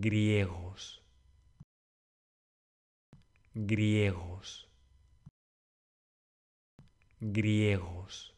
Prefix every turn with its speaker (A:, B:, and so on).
A: griegos, griegos, griegos.